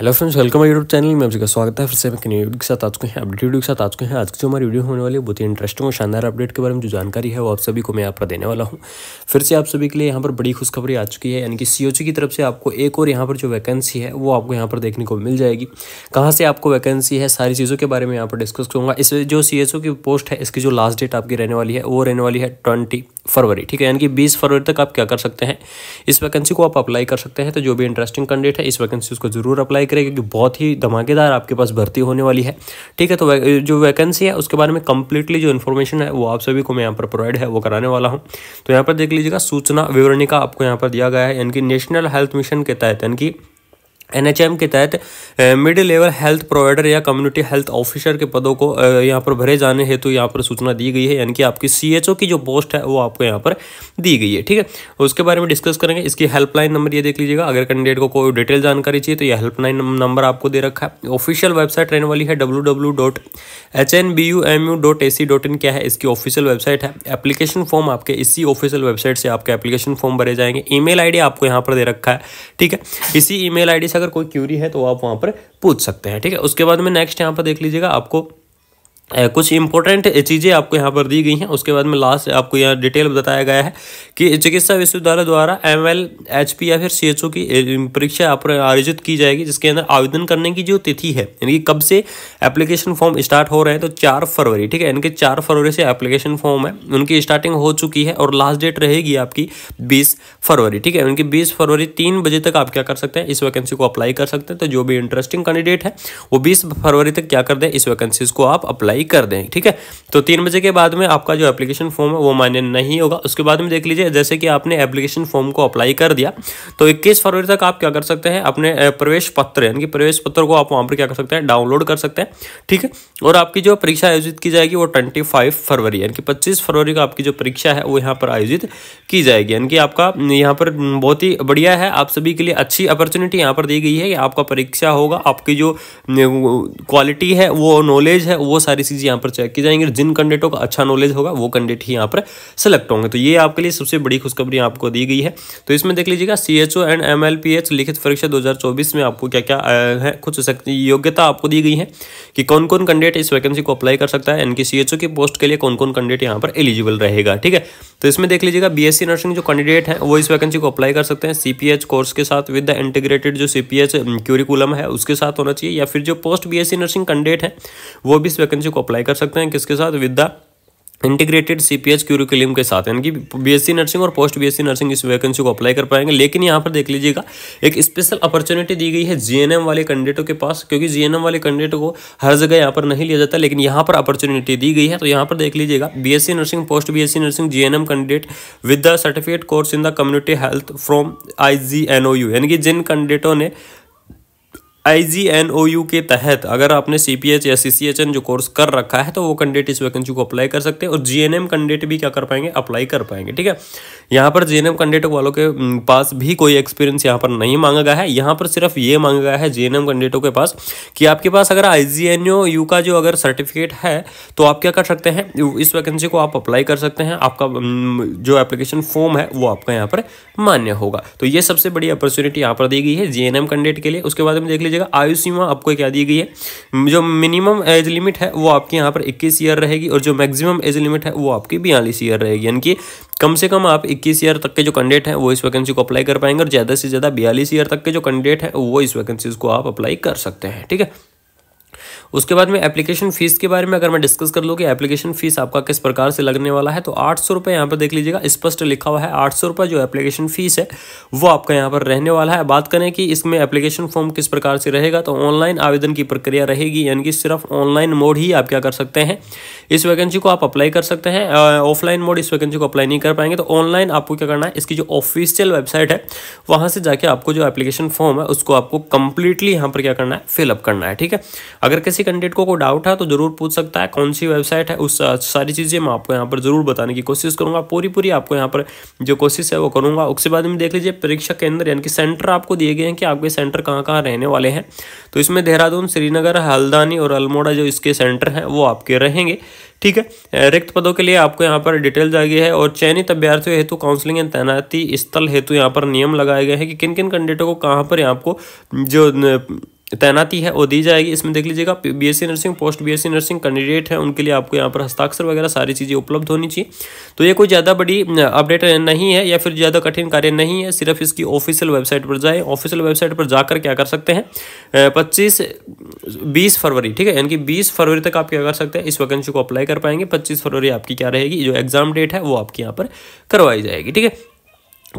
hello friends welcome my YouTube channel में आपका स्वागत है फिर से मैं वीडियो के साथ आज को हैं अपडेट वीडियो के साथ आज को हैं आज की जो हमारी वीडियो होने वाली है बहुत ही इंटरेस्टिंग और शानदार अपडेट के बारे में जो जानकारी है वो आप सभी को मैं यहाँ पर देने वाला हूँ फिर से आप सभी के लिए यहाँ पर बड़ी खुशखबरी आ चुकी है यानी कि सी की तरफ से आपको एक और यहाँ पर जो वैकेंसी है वो आपको यहाँ पर देखने को मिल जाएगी कहाँ से आपको वैकेंसी है सारी चीज़ों के बारे में यहाँ पर डिस्कस करूँगा इस जो सी की पोस्ट है इसकी जो लास्ट डेट आपकी रहने वाली है वो रहने वाली है ट्वेंटी फरवरी ठीक है यानी कि 20 फरवरी तक आप क्या कर सकते हैं इस वैकेंसी को आप अप्लाई कर सकते हैं तो जो भी इंटरेस्टिंग कैंडिडेट है इस वैकेंसी उसको जरूर अप्लाई करें क्योंकि बहुत ही धमाकेदार आपके पास भर्ती होने वाली है ठीक है तो वै, जो वैकेंसी है उसके बारे में कंप्लीटली जो इन्फॉर्मेशन है वो आप सभी को मैं यहाँ पर प्रोवाइड है वो कराने वाला हूँ तो यहाँ पर देख लीजिएगा सूचना विवरणिका आपको यहाँ पर दिया गया है यानी कि नेशनल हेल्थ मिशन के तहत यानी कि एनएचएम के तहत मिड लेवल हेल्थ प्रोवाइडर या कम्युनिटी हेल्थ ऑफिसर के पदों को यहाँ पर भरे जाने हेतु तो यहाँ पर सूचना दी गई है यानी कि आपकी सीएचओ की जो पोस्ट है वो आपको यहाँ पर दी गई है ठीक है उसके बारे में डिस्कस करेंगे इसकी हेल्पलाइन नंबर ये देख लीजिएगा अगर कैंडिडेट को कोई डिटेल जानकारी चाहिए तो यह हेल्पलाइन नंबर आपको दे रखा है ऑफिशियल वेबसाइट रहने वाली है डब्ल्यू क्या है इसकी ऑफिशियल वेबसाइट है एप्लीकेशन फॉर्म आपके इसी ऑफिशियल वेबसाइट से आपके एप्लीकेशन फॉर्म भरे जाएंगे ई मेल आपको यहाँ पर दे रखा है ठीक है इसी ई मेल से अगर कोई क्यूरी है तो आप वहाँ पर पूछ सकते हैं ठीक है उसके बाद में नेक्स्ट यहाँ पर देख लीजिएगा आपको कुछ इंपॉर्टेंट चीज़ें आपको यहाँ पर दी गई हैं उसके बाद में लास्ट आपको यहाँ डिटेल बताया गया है कि चिकित्सा विश्वविद्यालय द्वारा एम एल एच पी या फिर सी एच ओ की परीक्षा आयोजित की जाएगी जिसके अंदर आवेदन करने की जो तिथि है यानी कि कब से एप्लीकेशन फॉर्म स्टार्ट हो रहे हैं तो चार फरवरी ठीक है इनके चार फरवरी से एप्लीकेशन फॉर्म है उनकी स्टार्टिंग हो चुकी है और लास्ट डेट रहेगी आपकी बीस फरवरी ठीक है उनकी बीस फरवरी तीन बजे तक आप क्या कर सकते हैं इस वैकेंसी को अप्लाई कर सकते हैं तो जो भी इंटरेस्टिंग कैंडिडेट है वो बीस फरवरी तक क्या कर दें इस वैकेंसीज को आप अप्लाई अप्लाई कर दें ठीक है तो तीन बजे के बाद में आपका जो एप्लीकेशन फॉर्म है वो मान्य नहीं होगा उसके बाद में देख लीजिए जैसे कि आपने एप्लीकेशन फॉर्म को अप्लाई कर दिया तो इक्कीस फरवरी तक आप क्या कर सकते हैं अपने प्रवेश पत्र यानी कि प्रवेश पत्र को आप वहाँ पर क्या कर सकते हैं डाउनलोड कर सकते हैं ठीक है और आपकी जो परीक्षा आयोजित की जाएगी वो ट्वेंटी फरवरी यानी कि पच्चीस फरवरी का आपकी जो परीक्षा है वो यहाँ पर आयोजित की जाएगी यानी कि आपका यहाँ पर बहुत ही बढ़िया है आप सभी के लिए अच्छी अपॉर्चुनिटी यहाँ पर दी गई है कि आपका परीक्षा होगा आपकी जो क्वालिटी है वो नॉलेज है वो सारी वैकेंसीज यहाँ पर चेक की जाएंगे जिन कैंडिडेटों का अच्छा नॉलेज होगा वो कैंडिडेट ही यहाँ पर सेलेक्ट होंगे तो ये आपके लिए सबसे बड़ी खुशखबरी आपको दी गई है तो इसमें देख लीजिएगा सी एंड एम लिखित परीक्षा दो में आपको क्या क्या है कुछ योग्यता आपको दी गई है कि कौन कौन कैंडिडेट इस वैकेंसी को अप्लाई कर सकता है इनकी सी एच की पोस्ट के लिए कौन कौन कैंडिडेट यहाँ पर एलिजिबल रहेगा ठीक है तो इसमें देख लीजिएगा बी एस सी नर्सिंग जो कैंडिडेट है वो इस वैकेंसी को अप्लाई कर सकते हैं सी पी एच कोर्स के साथ विद द इंटीग्रेटेड जो सी पी एच क्यूरिकुलम है उसके साथ होना चाहिए या फिर जो post B S C nursing candidate है वो भी इस वैकेंसी को अप्लाई कर सकते हैं किसके साथ with the integrated C P H curriculum के साथ यानी कि बीएससी नर्सिंग और पोस्ट बीएससी नर्सिंग इस वैकेंसी को अप्लाई कर पाएंगे लेकिन यहाँ पर देख लीजिएगा एक स्पेशल अपॉर्चुनिटी दी गई है जीएनएम वाले कैंडिडेटों के पास क्योंकि जीएनएम वाले कैंडिडेट को हर जगह यहाँ पर नहीं लिया जाता लेकिन यहाँ पर अपॉर्चुनिटी दी गई है तो यहाँ पर देख लीजिएगा BSc nursing post BSc nursing GNM candidate with the certificate course in the community health from I G N O U यानी कि जिन कैंडिडेटों ने आई जी एन ओ यू के तहत अगर आपने सी पी एच या सी सी एच एन जो course कर रखा है तो वो कैंडिडेट इस वैकेंसी को अप्लाई कर सकते हैं और जी एन एम कैंडिडेट भी क्या कर पाएंगे अप्लाई कर पाएंगे ठीक है यहाँ पर जी एन एम कैंडिडेट वालों के पास भी कोई एक्सपीरियंस यहाँ पर नहीं मांगा गया है यहाँ पर सिर्फ ये मांगा गया है जी एन एम कैंडिडेटों के पास कि आपके पास अगर आई जी एन ओ यू का जो अगर सर्टिफिकेट है तो आप क्या कर सकते हैं इस वैकेंसी को आप अप्लाई कर सकते हैं आपका जो एप्लीकेशन फॉर्म है वो आपका यहाँ पर मान्य होगा तो ये सबसे बड़ी अपॉर्चुनिटी यहाँ पर दी गई है जी एन एम कैंडिडेट के लिए उसके बाद में देख लीजिए लीजिएगा आयु सीमा आपको क्या दी गई है जो मिनिमम एज लिमिट है वो आपके यहाँ पर इक्कीस ईयर रहेगी और जो मैक्सिमम एज लिमिट है वो आपकी बयालीस ईयर रहेगी यानी कि कम से कम आप इक्कीस ईयर तक के जो कैंडिडेट हैं वो इस वैकेंसी को अप्लाई कर पाएंगे और ज़्यादा से ज़्यादा बयालीस ईयर तक के जो कैंडिडेट हैं वो इस वैकेंसीज को आप अप्लाई कर सकते हैं ठीक है उसके बाद में एप्लीकेशन फीस के बारे में अगर मैं डिस्कस कर लूँ कि एप्लीकेशन फीस आपका किस प्रकार से लगने वाला है तो आठ सौ रुपये यहाँ पर देख लीजिएगा स्पष्ट लिखा हुआ है आठ सौ रुपये जो एप्लीकेशन फीस है वो आपका यहाँ पर रहने वाला है बात करें कि इसमें एप्लीकेशन फॉर्म किस प्रकार से रहेगा तो ऑनलाइन आवेदन की प्रक्रिया रहेगी यानी कि सिर्फ ऑनलाइन मोड ही आप क्या कर सकते हैं इस वैकेंसी को आप अप्लाई कर सकते हैं ऑफलाइन मोड इस वैकेंसी को अप्लाई नहीं कर पाएंगे तो ऑनलाइन आपको क्या करना है इसकी जो ऑफिशियल वेबसाइट है वहाँ से जाके आपको जो एप्लीकेशन फॉर्म है उसको आपको कंप्लीटली यहाँ पर क्या करना है फिलअप करना है ठीक है अगर किसी कैंडिडेट को कोई डाउट है तो जरूर पूछ सकता है कौन सी वेबसाइट है उस सारी चीज़ें मैं आपको यहाँ पर जरूर बताने की कोशिश करूँगा पूरी पूरी आपको यहाँ पर जो कोशिश है वो करूँगा उसके बाद में देख लीजिए परीक्षा केंद्र यानी कि सेंटर आपको दिए गए हैं कि आपके सेंटर कहाँ कहाँ रहने वाले हैं तो इसमें देहरादून श्रीनगर हल्दानी और अल्मोड़ा जो इसके सेंटर हैं वो आपके रहेंगे ठीक है रिक्त पदों के लिए आपको यहाँ पर डिटेल्स आ गई है और चयनित अभ्यर्थियों हेतु काउंसलिंग एंड तैनाती स्थल हेतु यहाँ पर नियम लगाए गए हैं कि किन किन कैंडिडेटों को कहाँ पर आपको जो तैनाती है वो दी जाएगी इसमें देख लीजिएगा BSc nursing post BSc nursing candidate है उनके लिए आपको यहाँ पर हस्ताक्षर वगैरह सारी चीज़ें उपलब्ध होनी चाहिए तो ये कोई ज़्यादा बड़ी अपडेट नहीं है या फिर ज़्यादा कठिन कार्य नहीं है सिर्फ इसकी ऑफिशियल वेबसाइट पर जाए ऑफिशियल वेबसाइट पर जाकर क्या कर सकते हैं पच्चीस बीस फरवरी ठीक है यानी कि बीस फरवरी तक आप क्या कर सकते हैं इस वैकेंसी को अप्लाई कर पाएंगे पच्चीस फरवरी आपकी क्या रहेगी जो एग्जाम डेट है वो आपकी यहाँ पर करवाई जाएगी ठीक है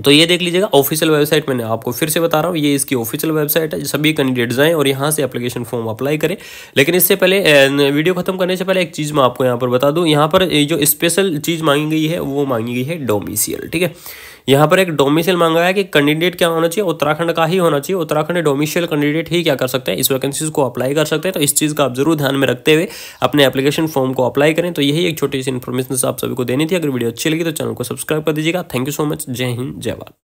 तो ये देख लीजिएगा ऑफिशियल वेबसाइट मैंने आपको फिर से बता रहा हूँ ये इसकी ऑफिशियल वेबसाइट है सभी कैंडिडेट्स आएँ और यहाँ से एप्लीकेशन फॉर्म अप्लाई करें लेकिन इससे पहले वीडियो खत्म करने से पहले एक चीज़ मैं आपको यहाँ पर बता दूँ यहाँ पर जो स्पेशल चीज़ मांगी गई है वो मांगी गई है डोमिसियल ठीक है यहाँ पर एक डोमिसियल मांगा है कि कैंडिडेट क्या होना चाहिए उत्तराखंड का ही होना चाहिए उत्तराखंड डोमिसियल कैंडिडेट ही क्या कर सकते हैं इस वैकेंसी को अप्लाई कर सकते हैं तो इस चीज़ का आप जरूर ध्यान में रखते हुए अपने एप्लीकेशन फॉर्म को अप्लाई करें तो यही एक छोटी सी इन्फॉर्मेशन आप सभी को देनी थी अगर वीडियो अच्छी लगी तो चैनल को सब्सक्राइब कर दीजिएगा थैंक यू सो मच जय हिंद जय भारत